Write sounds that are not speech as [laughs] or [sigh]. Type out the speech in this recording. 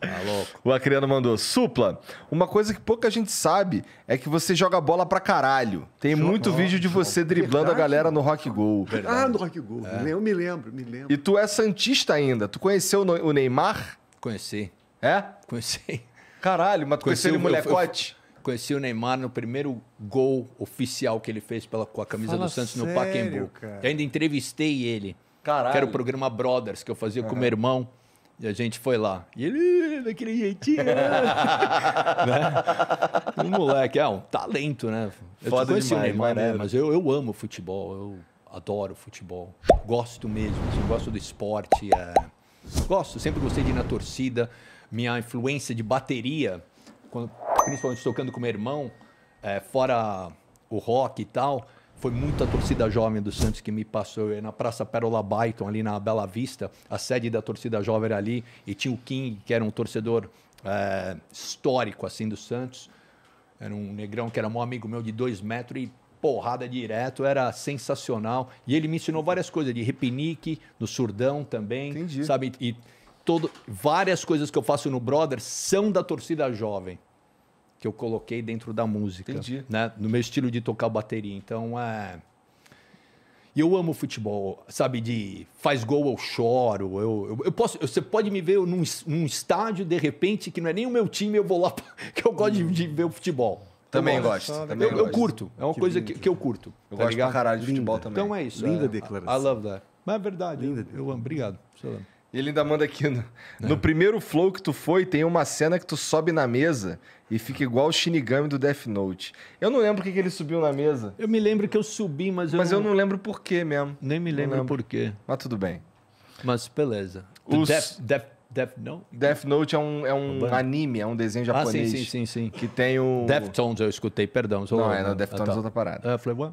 Tá louco. O Acriano mandou. Supla, uma coisa que pouca gente sabe é que você joga bola pra caralho. Tem Jogou, muito vídeo de você driblando verdade, a galera no Rock Go. Ah, no Rock Go. É. Eu me lembro, me lembro. E tu é Santista ainda. Tu conheceu o Neymar? Conheci. É? Conheci. Caralho, mas tu conheceu ele molecote? Eu, eu conheci o Neymar no primeiro gol oficial que ele fez pela, com a camisa Fala do Santos sério, no Pacaembu. Cara. Eu ainda entrevistei ele. Caralho. Que era o programa Brothers, que eu fazia uhum. com meu irmão. E a gente foi lá. E ele, daquele jeitinho. Né? [laughs] né? Um moleque, é um talento, né? Eu Foda conheci demais, o Neymar, né? Mas eu, eu amo futebol, eu adoro futebol. Gosto mesmo, assim, gosto do esporte. É... Gosto, sempre gostei de ir na torcida. Minha influência de bateria, quando, principalmente tocando com meu irmão, é, fora o rock e tal, foi muita torcida jovem do Santos que me passou. Eu na Praça Pérola Byton, ali na Bela Vista, a sede da torcida jovem era ali, e tinha o King, que era um torcedor é, histórico assim do Santos. Era um negrão que era um amigo meu de dois metros e porrada direto, era sensacional. E ele me ensinou várias coisas, de repinique, no surdão também. Entendi. Sabe? E todo, várias coisas que eu faço no Brother são da torcida jovem que eu coloquei dentro da música. Entendi. Né? No meu estilo de tocar bateria. Então, é. E eu amo futebol, sabe? De faz gol, eu choro. Eu, eu, eu posso, você pode me ver num, num, estádio, de repente, que não é nem o meu time, eu vou lá, [laughs] que eu gosto de, de ver o futebol. Também eu gosto. gosto. Também eu, gosto. eu, curto. É uma que coisa que, que, eu curto. Eu tá gosto ligado? pra caralho de Linda. futebol também. Então é isso. Linda é, declaração. I love that. Mas é verdade. Linda. Eu, eu amo. Obrigado. Salam. E ele ainda manda aqui. No, é. no primeiro flow que tu foi, tem uma cena que tu sobe na mesa e fica igual o Shinigami do Death Note. Eu não lembro o que, que ele subiu na mesa. Eu me lembro que eu subi, mas eu. Mas não... eu não lembro por quê mesmo. Nem me lembro, lembro. por quê. Mas tudo bem. Mas beleza. Os... Death, Death, Death Note? Death Note é um, é um anime, é um desenho japonês. Ah, sim, sim, sim, sim. Que tem o. Deftones eu escutei, perdão. Não, é, não, Death Tones ah, tá. é outra parada. Eu é, falei, ué?